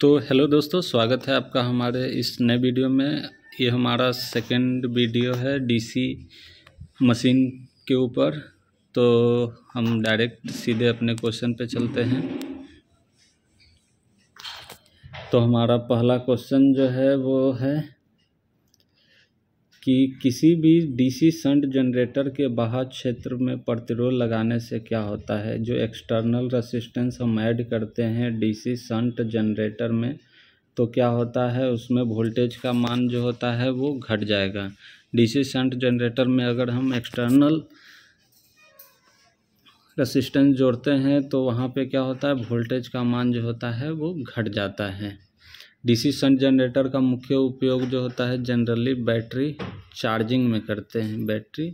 तो हेलो दोस्तों स्वागत है आपका हमारे इस नए वीडियो में ये हमारा सेकंड वीडियो है डीसी मशीन के ऊपर तो हम डायरेक्ट सीधे अपने क्वेश्चन पे चलते हैं तो हमारा पहला क्वेश्चन जो है वो है कि किसी भी डीसी शंट जनरेटर के बाहर क्षेत्र में प्रतिरोध लगाने से क्या होता है जो एक्सटर्नल रेसिस्टेंस हम ऐड करते हैं डीसी शंट जनरेटर में तो क्या होता है उसमें वोल्टेज का मान जो होता है वो घट जाएगा डीसी शंट जनरेटर में अगर हम एक्सटर्नल रेसिस्टेंस जोड़ते हैं तो वहाँ पे क्या होता है वोल्टेज का मान जो होता है वो घट जाता है डिसीसन जनरेटर का मुख्य उपयोग जो होता है जनरली बैटरी चार्जिंग में करते हैं बैटरी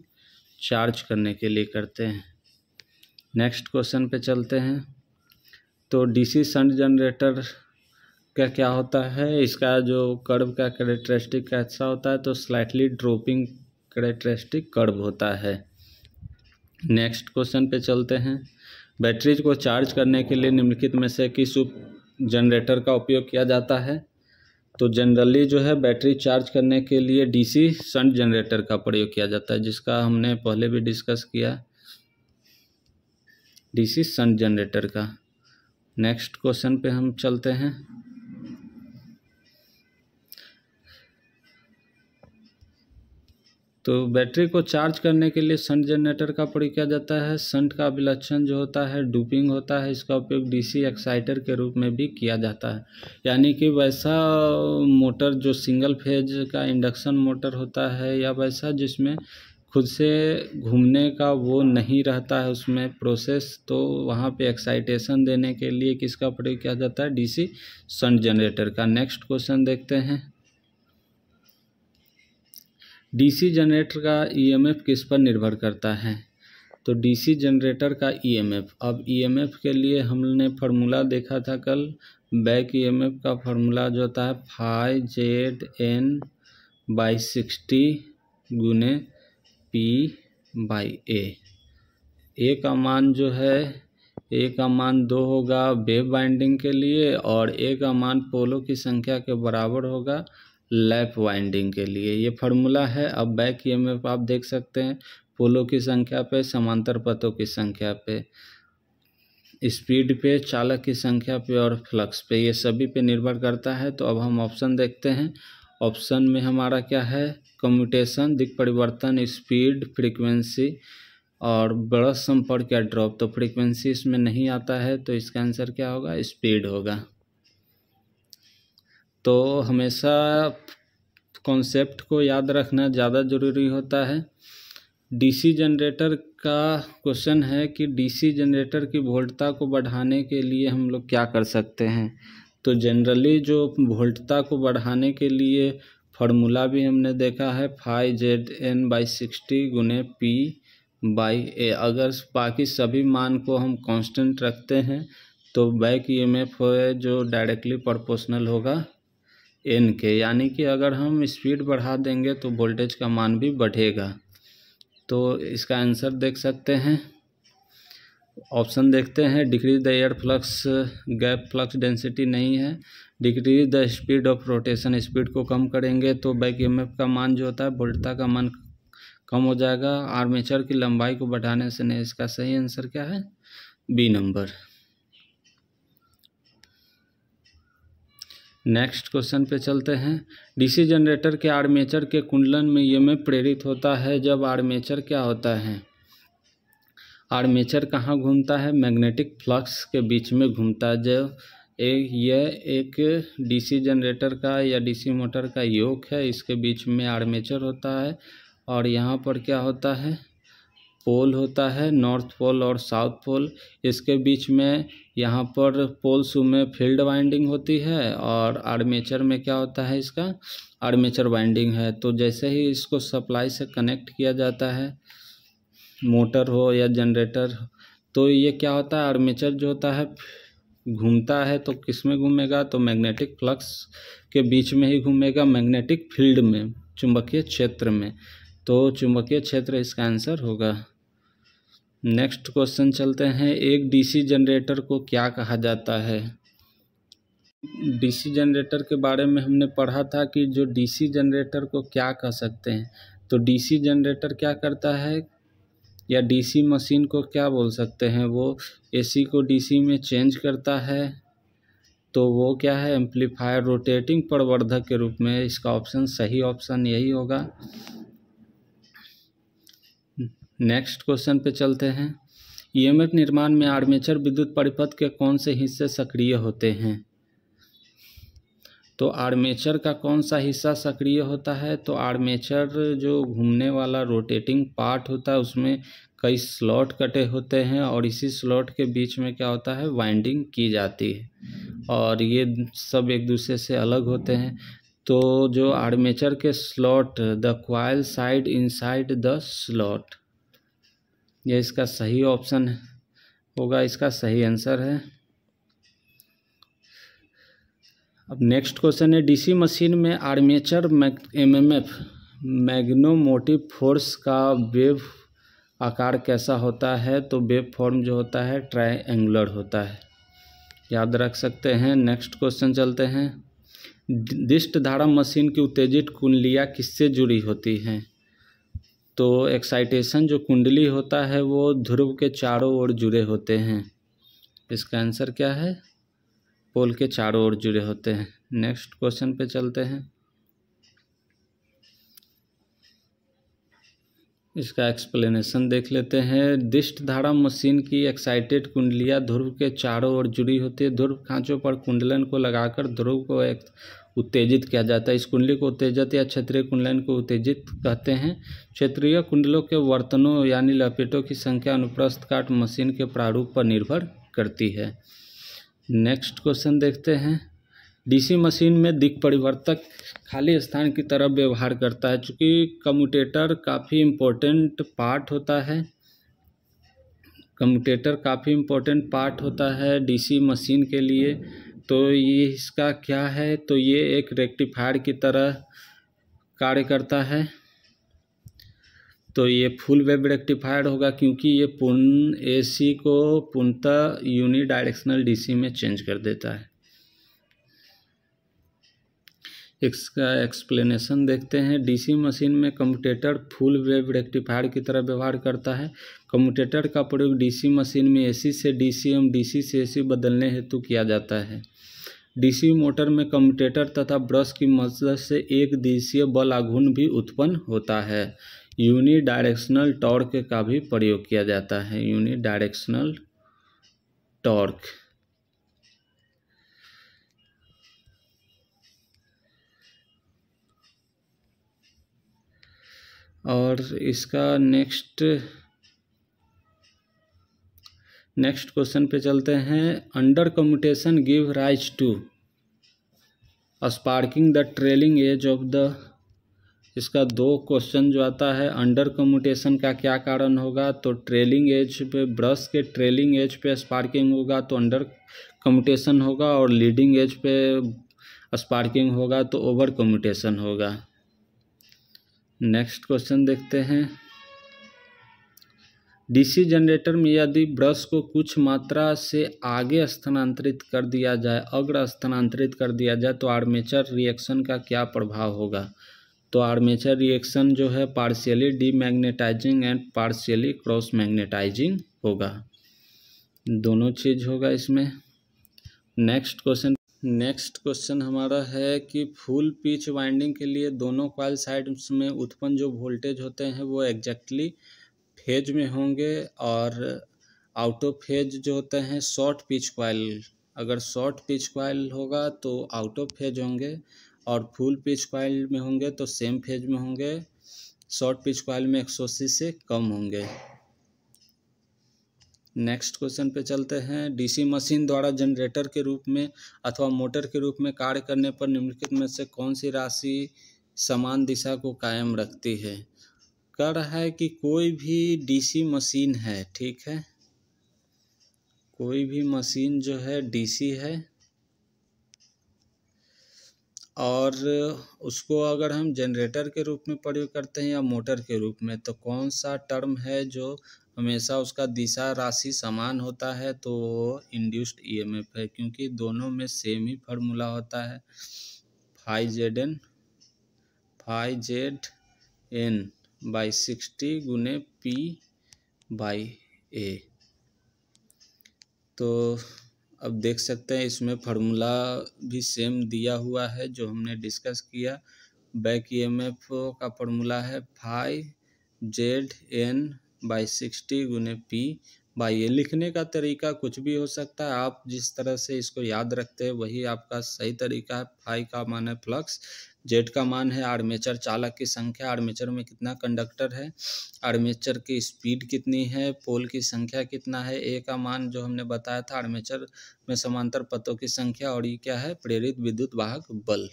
चार्ज करने के लिए करते हैं नेक्स्ट क्वेश्चन पे चलते हैं तो डीसी संट जनरेटर का क्या होता है इसका जो कर्व का करेक्टरिस्टिक कैसा होता है तो स्लाइटली ड्रोपिंग करेक्टरिस्टिक कर्व होता है नेक्स्ट क्वेश्चन पे चलते हैं बैटरीज को चार्ज करने के लिए निम्नलिखित में से किस जनरेटर का उपयोग किया जाता है तो जनरली जो है बैटरी चार्ज करने के लिए डीसी संट जनरेटर का प्रयोग किया जाता है जिसका हमने पहले भी डिस्कस किया डीसी संट जनरेटर का नेक्स्ट क्वेश्चन पे हम चलते हैं तो बैटरी को चार्ज करने के लिए संट जनरेटर का प्रयोग किया जाता है संट का विलक्षण जो होता है डूपिंग होता है इसका उपयोग डीसी एक्साइटर के रूप में भी किया जाता है यानी कि वैसा मोटर जो सिंगल फेज का इंडक्शन मोटर होता है या वैसा जिसमें खुद से घूमने का वो नहीं रहता है उसमें प्रोसेस तो वहाँ पे एक्साइटेशन देने के लिए किसका प्रयोग किया जाता है डीसी सन जनरेटर का नेक्स्ट क्वेश्चन देखते हैं डीसी जनरेटर का ईएमएफ किस पर निर्भर करता है तो डीसी जनरेटर का ईएमएफ अब ईएमएफ के लिए हमने फार्मूला देखा था कल बैक ईएमएफ का फार्मूला जो होता है five Z N by sixty गुने पी बाई ए ए का मान जो है ए का मान दो होगा वेब बाइंडिंग के लिए और ए का मान पोलो की संख्या के बराबर होगा लैप वाइंडिंग के लिए ये फार्मूला है अब बैक ईएमएफ आप देख सकते हैं पोलों की संख्या पे समांतर पथों की संख्या पे स्पीड पे चालक की संख्या पे और फ्लक्स पे ये सभी पे निर्भर करता है तो अब हम ऑप्शन देखते हैं ऑप्शन में हमारा क्या है कम्यूटेशन दिक परिवर्तन स्पीड फ्रीक्वेंसी और बड़ा संपर्क या ड्रॉप तो फ्रीक्वेंसी इसमें नहीं आता है तो इसका आंसर क्या होगा स्पीड होगा तो हमेशा कॉन्सेप्ट को याद रखना ज़्यादा ज़रूरी होता है डीसी जनरेटर का क्वेश्चन है कि डीसी जनरेटर की वोल्टता को बढ़ाने के लिए हम लोग क्या कर सकते हैं तो जनरली जो वोल्टता को बढ़ाने के लिए फार्मूला भी हमने देखा है five Z N by sixty गुने पी बाई ए अगर बाकी सभी मान को हम कांस्टेंट रखते हैं तो बैक ई एम एफ जो डायरेक्टली प्रोपोर्शनल होगा एन के यानी कि अगर हम स्पीड बढ़ा देंगे तो वोल्टेज का मान भी बढ़ेगा तो इसका आंसर देख सकते हैं ऑप्शन देखते हैं decrease the air flux gap flux density नहीं है decrease the speed of rotation speed को कम करेंगे तो बैक एम का मान जो होता है वोल्टता का मान कम हो जाएगा आर्मेचर की लंबाई को बढ़ाने से नहीं इसका सही आंसर क्या है बी नंबर नेक्स्ट क्वेश्चन पे चलते हैं डीसी जनरेटर के आर्मेचर के कुंडलन में में प्रेरित होता है जब आर्मेचर क्या होता है आर्मेचर कहाँ घूमता है मैग्नेटिक फ्लक्स के बीच में घूमता है जब एक यह एक डीसी जनरेटर का या डीसी मोटर का योग है इसके बीच में आर्मेचर होता है और यहाँ पर क्या होता है पोल होता है नॉर्थ पोल और साउथ पोल इसके बीच में यहाँ पर पोल्स में फील्ड वाइंडिंग होती है और आर्मेचर में क्या होता है इसका आर्मेचर वाइंडिंग है तो जैसे ही इसको सप्लाई से कनेक्ट किया जाता है मोटर हो या जनरेटर तो ये क्या होता है आर्मेचर जो होता है घूमता है तो किस में घूमेगा तो मैग्नेटिक फ्लक्स के बीच में ही घूमेगा मैग्नेटिक फील्ड में चुंबकीय क्षेत्र में तो चुंबकीय क्षेत्र इसका आंसर होगा नेक्स्ट क्वेश्चन चलते हैं एक डीसी जनरेटर को क्या कहा जाता है डीसी जनरेटर के बारे में हमने पढ़ा था कि जो डीसी जनरेटर को क्या कह सकते हैं तो डीसी जनरेटर क्या करता है या डीसी मशीन को क्या बोल सकते हैं वो एसी को डीसी में चेंज करता है तो वो क्या है एम्पलीफायर रोटेटिंग प्रवर्धक के रूप में इसका ऑप्शन सही ऑप्शन यही होगा नेक्स्ट क्वेश्चन पे चलते हैं ईएमएफ निर्माण में आर्मेचर विद्युत परिपथ के कौन से हिस्से सक्रिय होते हैं तो आर्मेचर का कौन सा हिस्सा सक्रिय होता है तो आर्मेचर जो घूमने वाला रोटेटिंग पार्ट होता है उसमें कई स्लॉट कटे होते हैं और इसी स्लॉट के बीच में क्या होता है वाइंडिंग की जाती है और ये सब एक दूसरे से अलग होते हैं तो जो आर्मेचर के slot the coil side inside the slot यह इसका सही ऑप्शन होगा इसका सही आंसर है अब नेक्स्ट क्वेश्चन है डीसी मशीन में आर्मेचर एमएमएफ मैग्नोमोटिव फोर्स का वेव आकार कैसा होता है तो वेव फॉर्म जो होता है ट्रायंगुलर होता है याद रख सकते हैं नेक्स्ट क्वेश्चन चलते हैं दिष्ट धारा मशीन की उत्तेजित कुंडलियाँ किससे जुड़ी होती हैं तो एक्साइटेशन जो कुंडली होता है वो ध्रुव के चारों ओर जुड़े होते हैं इसका आंसर क्या है पोल के चारों ओर जुड़े होते हैं नेक्स्ट क्वेश्चन पे चलते हैं इसका एक्सप्लेनेशन देख लेते हैं दिष्ट धारा मशीन की एक्साइटेड कुंडलियाँ ध्रुव के चारों ओर जुड़ी होती है ध्रुव खांचों पर कुंडलन को लगाकर ध्रुव को एक उत्तेजित किया जाता है इस कुंडली को उत्तेजित या क्षेत्रीय कुंडलाइन को उत्तेजित कहते हैं क्षेत्रीय कुंडलों के वर्तनों यानी लपेटों की संख्या अनुप्रस्थ काट मशीन के प्रारूप पर निर्भर करती है नेक्स्ट क्वेश्चन देखते हैं डीसी मशीन में दिक परिवर्तक खाली स्थान की तरफ व्यवहार करता है चूँकि कम्यूटेटर काफ़ी इम्पोर्टेंट पार्ट होता है कम्यूटेटर काफ़ी इम्पोर्टेंट पार्ट होता है डीसी मशीन के लिए तो ये इसका क्या है तो ये एक रेक्टिफायर की तरह कार्य करता है तो ये फुल वेब रेक्टिफायर होगा क्योंकि ये पूर्ण एसी को पूर्णतः यूनि डायरेक्शनल डीसी में चेंज कर देता है इसका एक्सप्लेनेशन देखते हैं डीसी मशीन में कम्यूटेटर फुल वेव रेक्टिफायर की तरह व्यवहार करता है कम्प्यूटेटर का प्रयोग डीसी मशीन में एसी से डीसी एवं डीसी से एसी बदलने हेतु किया जाता है डीसी मोटर में कम्यूटेटर तथा ब्रश की मदद से एक दिशीय बल आघूर्ण भी उत्पन्न होता है यूनि डायरेक्शनल टॉर्क का भी प्रयोग किया जाता है यूनि डायरेक्शनल टॉर्क और इसका नेक्स्ट नेक्स्ट क्वेश्चन पे चलते हैं under commutation give rise to sparking the trailing edge of the इसका दो क्वेश्चन जो आता है अंडर कम्यूटेशन का क्या कारण होगा तो ट्रेलिंग एज पे ब्रश के ट्रेलिंग एज पे स्पार्किंग होगा तो अंडर कम्यूटेशन होगा और लीडिंग एज पे स्पार्किंग होगा तो ओवर कम्यूटेशन होगा नेक्स्ट क्वेश्चन देखते हैं डीसी जनरेटर में यदि ब्रश को कुछ मात्रा से आगे स्थानांतरित कर दिया जाए अग्र स्थानांतरित कर दिया जाए तो आर्मेचर रिएक्शन का क्या प्रभाव होगा तो आर्मेचर रिएक्शन जो है partially demagnetising and partially cross magnetising होगा दोनों चीज़ होगा इसमें नेक्स्ट क्वेश्चन नेक्स्ट क्वेश्चन हमारा है कि फुल पिच वाइंडिंग के लिए दोनों क्वाल साइड्स में उत्पन्न जो वोल्टेज होते हैं वो एग्जैक्टली exactly फेज में होंगे और आउट ऑफ फेज जो होते हैं शॉर्ट पिच क्वाइल अगर शॉर्ट पिच क्वाइल होगा तो आउट ऑफ फेज होंगे और फुल पिच क्वाइल में होंगे तो सेम फेज में होंगे शॉर्ट पिच क्वाइल में अस्सी से कम होंगे नेक्स्ट क्वेश्चन पे चलते हैं डीसी मशीन द्वारा जनरेटर के रूप में अथवा मोटर के रूप में कार्य करने पर निम्नलिखित में से कौन सी राशि समान दिशा को कायम रखती है कह रहा है कि कोई भी डीसी मशीन है ठीक है कोई भी मशीन जो है डीसी है और उसको अगर हम जनरेटर के रूप में प्रयोग करते हैं या मोटर के रूप में तो कौन सा टर्म है जो हमेशा उसका दिशा राशि समान होता है तो इंड्यूस्ड ईएमएफ e है क्योंकि दोनों में सेम ही फार्मूला होता है five Z N five Z N by sixty गुने पी बाई ए तो अब देख सकते हैं इसमें फार्मूला भी सेम दिया हुआ है जो हमने डिस्कस किया बैक ईएमएफ e का फार्मूला है five Z N by sixty गुने पी बाई ए लिखने का तरीका कुछ भी हो सकता है आप जिस तरह से इसको याद रखते हैं वही आपका सही तरीका है फाइव का मान है फ्लक्स जेड का मान है आर्मेचर चालक की संख्या आर्मेचर में कितना कंडक्टर है आर्मेचर की स्पीड कितनी है पोल की संख्या कितना है ए का मान जो हमने बताया था आर्मेचर में समांतर पतों की संख्या और ये क्या है प्रेरित विद्युत वाहक बल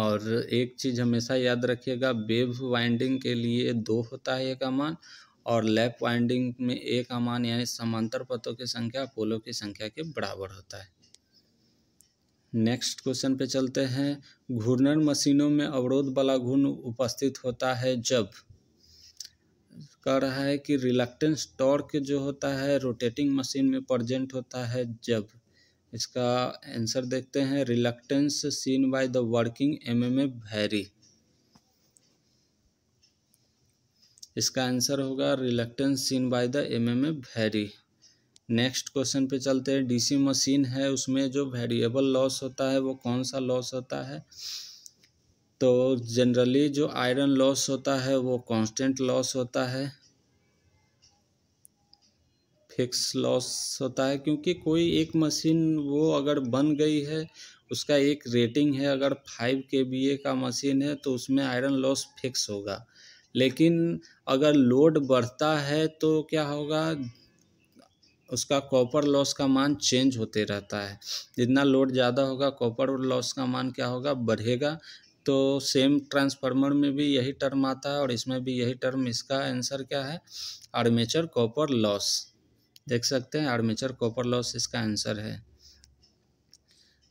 और एक चीज़ हमेशा याद रखिएगा बेब वाइंडिंग के लिए दो होता है ए का मान और लैप वाइंडिंग में ए का मान यानी समांतर पतों की संख्या पोलों की संख्या के बराबर होता है नेक्स्ट क्वेश्चन पे चलते हैं घूर्णन मशीनों में अवरोध वाला घूर्ण उपस्थित होता है जब कह रहा है कि रिलक्टेंस टॉर्क जो होता है रोटेटिंग मशीन में प्रजेंट होता है जब इसका आंसर देखते हैं reluctance seen by the working M M A इसका आंसर होगा reluctance seen by the M M A next question पे चलते हैं डीसी मशीन है उसमें जो वेरिएबल लॉस होता है वो कौन सा लॉस होता है तो जनरली जो आयरन लॉस होता है वो कांस्टेंट लॉस होता है फिक्स लॉस होता है क्योंकि कोई एक मशीन वो अगर बन गई है उसका एक रेटिंग है अगर फाइव के बी ए का मशीन है तो उसमें आयरन लॉस फिक्स होगा लेकिन अगर लोड बढ़ता है तो क्या होगा उसका कॉपर लॉस का मान चेंज होते रहता है जितना लोड ज़्यादा होगा कॉपर लॉस का मान क्या होगा बढ़ेगा तो सेम ट्रांसफार्मर में भी यही टर्म आता है और इसमें भी यही टर्म इसका आंसर क्या है आर्मेचर कॉपर लॉस देख सकते हैं आर्मेचर कॉपर लॉस इसका आंसर है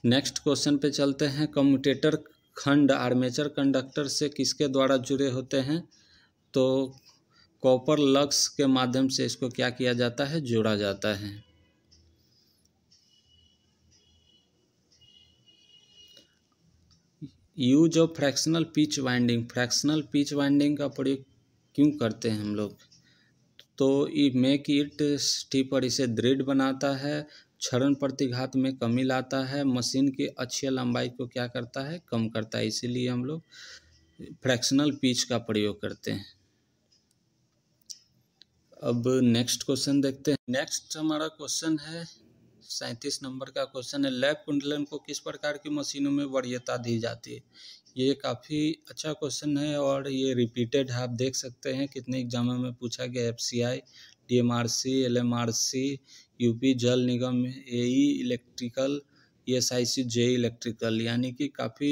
नेक्स्ट क्वेश्चन पे चलते हैं कम्यूटेटर खंड आर्मेचर कंडक्टर से किसके द्वारा जुड़े होते हैं तो कॉपर लक्स के माध्यम से इसको क्या किया जाता है जोड़ा जाता है use of fractional pitch winding fractional pitch winding का प्रयोग क्यों करते हैं हम लोग तो मेक इट स्टीपर इसे दृढ़ बनाता है क्षरण प्रतिघात में कमी लाता है मशीन की अच्छी लंबाई को क्या करता है कम करता है इसीलिए हम लोग फ्रैक्शनल पिच का प्रयोग करते हैं अब नेक्स्ट क्वेश्चन देखते हैं नेक्स्ट हमारा क्वेश्चन है सैंतीस नंबर का क्वेश्चन है लैब कुंडलन को किस प्रकार की मशीनों में वरीयता दी जाती है ये काफ़ी अच्छा क्वेश्चन है और ये रिपीटेड है आप देख सकते हैं कितने एग्जामों में पूछा गया F C I D M R C L M R C UP Jal Nigam A E electrical E S I C J electrical यानी कि काफ़ी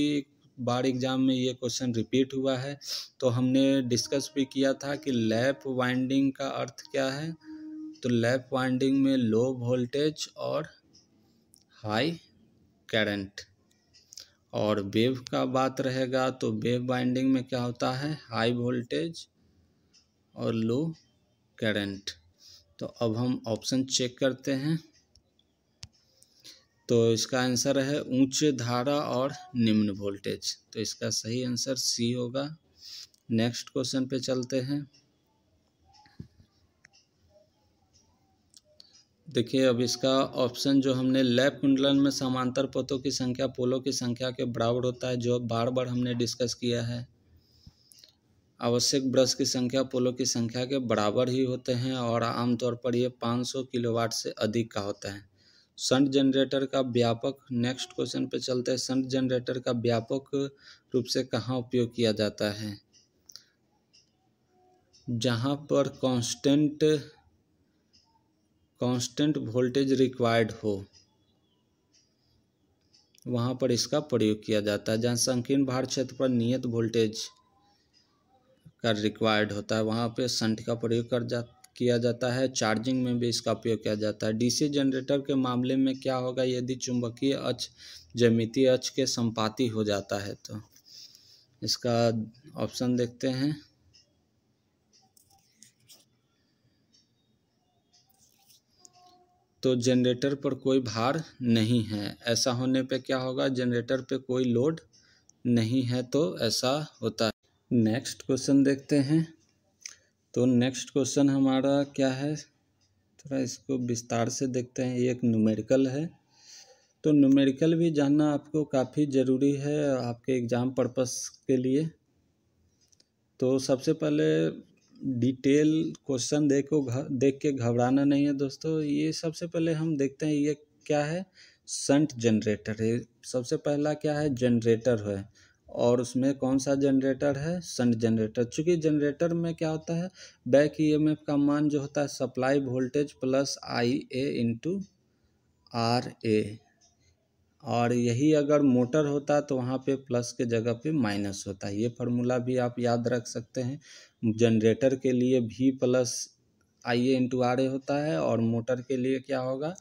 बार एग्ज़ाम में ये क्वेश्चन रिपीट हुआ है तो हमने डिस्कस भी किया था कि लैप वाइंडिंग का अर्थ क्या है तो लैप वाइंडिंग में लो वोल्टेज और हाई करंट और वेव का बात रहेगा तो वेव वाइंडिंग में क्या होता है हाई वोल्टेज और लो करंट तो अब हम ऑप्शन चेक करते हैं तो इसका आंसर है उच्च धारा और निम्न वोल्टेज तो इसका सही आंसर सी होगा नेक्स्ट क्वेश्चन पे चलते हैं देखिए अब इसका ऑप्शन जो हमने लैब कुंडलन में समांतर पथों की संख्या पोलों की संख्या के बराबर होता है जो बार बार हमने डिस्कस किया है आवश्यक ब्रश की संख्या पोलों की संख्या के बराबर ही होते हैं और आमतौर पर ये 500 किलोवाट से अधिक का होता है संट जनरेटर का व्यापक नेक्स्ट क्वेश्चन पे चलते हैं संट जनरेटर का व्यापक रूप से कहाँ उपयोग किया जाता है जहाँ पर कांस्टेंट कांस्टेंट वोल्टेज रिक्वायर्ड हो वहाँ पर इसका प्रयोग किया जाता है जहाँ संकीर्ण भार क्षेत्र पर नियत वोल्टेज का रिक्वायर्ड होता है वहाँ पे संट का प्रयोग कर जा किया जाता है चार्जिंग में भी इसका उपयोग किया जाता है डीसी जनरेटर के मामले में क्या होगा यदि चुंबकीय अक्ष जमितीय अक्ष के संपाति हो जाता है तो इसका ऑप्शन देखते हैं तो जनरेटर पर कोई भार नहीं है ऐसा होने पे क्या होगा जनरेटर पे कोई लोड नहीं है तो ऐसा होता है नेक्स्ट क्वेश्चन देखते हैं तो नेक्स्ट क्वेश्चन हमारा क्या है थोड़ा इसको विस्तार से देखते हैं ये एक न्यूमेरिकल है तो न्यूमेरिकल भी जानना आपको काफ़ी ज़रूरी है आपके एग्ज़ाम पर्पस के लिए तो सबसे पहले डिटेल क्वेश्चन देखो घ, देख के घबराना नहीं है दोस्तों ये सबसे पहले हम देखते हैं ये क्या है संट जनरेटर है सबसे पहला क्या है जनरेटर है और उसमें कौन सा जनरेटर है संट जनरेटर चूँकि जनरेटर में क्या होता है बैक ईएमएफ का मान जो होता है supply voltage plus I A into R A और यही अगर मोटर होता तो वहाँ पे प्लस के जगह पे माइनस होता है ये फार्मूला भी आप याद रख सकते हैं जनरेटर के लिए भी plus I A into R A होता है और मोटर के लिए क्या होगा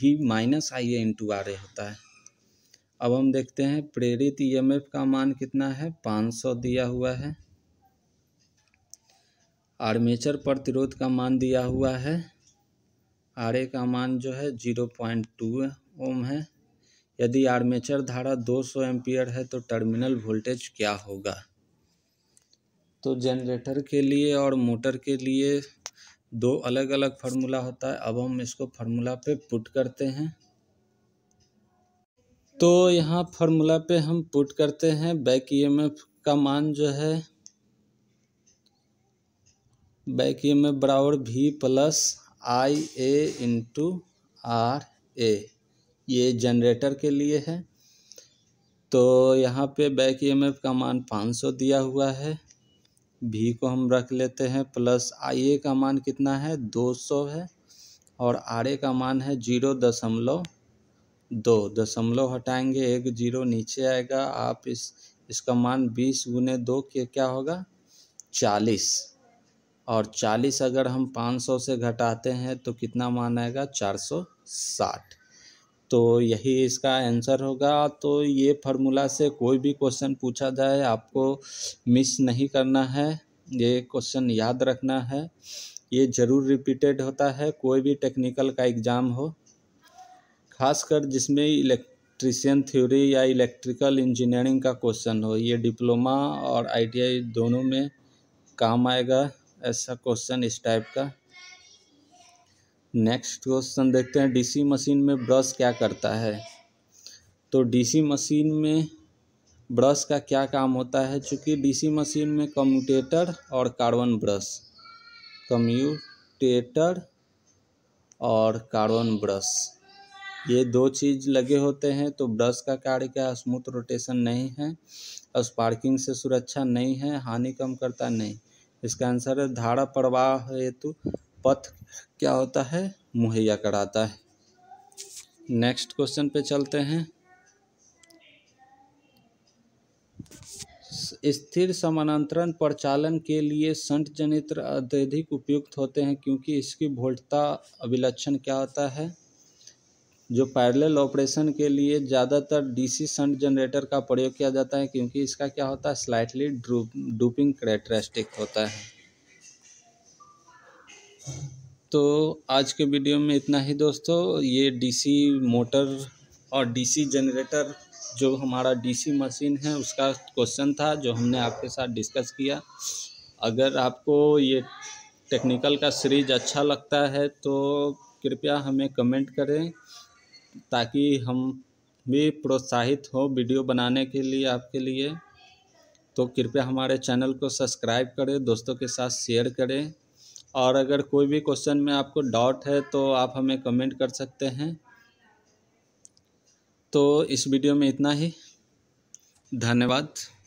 भी minus I A into R A होता है अब हम देखते हैं प्रेरित ईएमएफ e का मान कितना है 500 दिया हुआ है आर्मेचर प्रतिरोध का मान दिया हुआ है आर का मान जो है जीरो पॉइंट टू ओम है यदि आर्मेचर धारा 200 एम्पियर है तो टर्मिनल वोल्टेज क्या होगा तो जनरेटर के लिए और मोटर के लिए दो अलग अलग फार्मूला होता है अब हम इसको फार्मूला पे पुट करते हैं तो यहाँ फार्मूला पे हम पुट करते हैं बैक ईएमएफ का मान जो है बैक ईएमएफ बराबर V plus I A into R A ये जनरेटर के लिए है तो यहाँ पे बैक ईएमएफ का मान 500 दिया हुआ है भी को हम रख लेते हैं प्लस आई ए का मान कितना है 200 है और आर ए का मान है जीरो दशमलव दो दशमलव हटाएंगे एक जीरो नीचे आएगा आप इस इसका मान बीस गुने दो के क्या होगा चालीस और चालीस अगर हम पाँच सौ से घटाते हैं तो कितना मान आएगा चार सौ साठ तो यही इसका आंसर होगा तो ये फार्मूला से कोई भी क्वेश्चन पूछा जाए आपको मिस नहीं करना है ये क्वेश्चन याद रखना है ये ज़रूर रिपीटेड होता है कोई भी टेक्निकल का एग्ज़ाम हो खासकर जिसमें इलेक्ट्रिशियन थ्योरी या इलेक्ट्रिकल इंजीनियरिंग का क्वेश्चन हो ये डिप्लोमा और आईटीआई दोनों में काम आएगा ऐसा क्वेश्चन इस टाइप का नेक्स्ट क्वेश्चन देखते हैं डीसी मशीन में ब्रश क्या करता है तो डीसी मशीन में ब्रश का क्या काम होता है चूँकि डीसी मशीन में कम्यूटेटर और कार्बन ब्रश कम्यूटेटर और कार्बन ब्रश ये दो चीज़ लगे होते हैं तो ब्रश का कार्य क्या स्मूथ रोटेशन नहीं है और स्पार्किंग से सुरक्षा नहीं है हानि कम करता नहीं इसका आंसर है धारा प्रवाह हेतु पथ क्या होता है मुहैया कराता है नेक्स्ट क्वेश्चन पे चलते हैं स्थिर समानांतरण प्रचालन के लिए संट जनित्र अत्यधिक उपयुक्त होते हैं क्योंकि इसकी वोल्टता अभिलक्षण क्या होता है जो पैरेलल ऑपरेशन के लिए ज़्यादातर डीसी संट जनरेटर का प्रयोग किया जाता है क्योंकि इसका क्या होता है स्लाइटली डूपिंग करेक्टरिस्टिक होता है तो आज के वीडियो में इतना ही दोस्तों ये डीसी मोटर और डीसी जनरेटर जो हमारा डीसी मशीन है उसका क्वेश्चन था जो हमने आपके साथ डिस्कस किया अगर आपको ये टेक्निकल का सीरीज अच्छा लगता है तो कृपया हमें कमेंट करें ताकि हम भी प्रोत्साहित हो वीडियो बनाने के लिए आपके लिए तो कृपया हमारे चैनल को सब्सक्राइब करें दोस्तों के साथ शेयर करें और अगर कोई भी क्वेश्चन में आपको डाउट है तो आप हमें कमेंट कर सकते हैं तो इस वीडियो में इतना ही धन्यवाद